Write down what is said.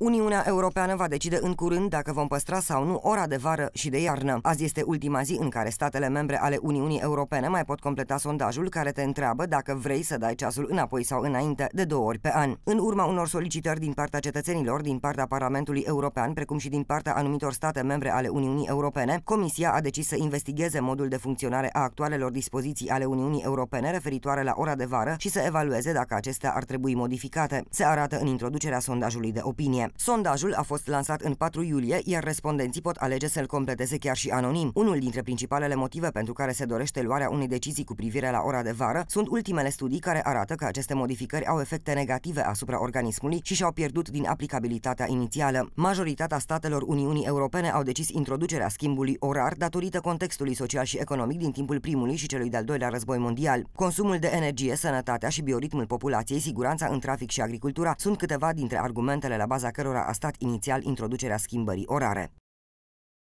Uniunea Europeană va decide în curând dacă vom păstra sau nu ora de vară și de iarnă. Azi este ultima zi în care statele membre ale Uniunii Europene mai pot completa sondajul care te întreabă dacă vrei să dai ceasul înapoi sau înainte de două ori pe an. În urma unor solicitări din partea cetățenilor, din partea Parlamentului European, precum și din partea anumitor state membre ale Uniunii Europene, Comisia a decis să investigheze modul de funcționare a actualelor dispoziții ale Uniunii Europene referitoare la ora de vară și să evalueze dacă acestea ar trebui modificate. Se arată în introducerea sondajului de opinie. Sondajul a fost lansat în 4 iulie, iar respondenții pot alege să-l completeze chiar și anonim. Unul dintre principalele motive pentru care se dorește luarea unei decizii cu privire la ora de vară sunt ultimele studii care arată că aceste modificări au efecte negative asupra organismului și și-au pierdut din aplicabilitatea inițială. Majoritatea statelor Uniunii Europene au decis introducerea schimbului orar datorită contextului social și economic din timpul primului și celui de-al doilea război mondial. Consumul de energie, sănătatea și bioritmul populației, siguranța în trafic și agricultura sunt câteva dintre argumentele la baza cărora a stat inițial introducerea schimbării orare.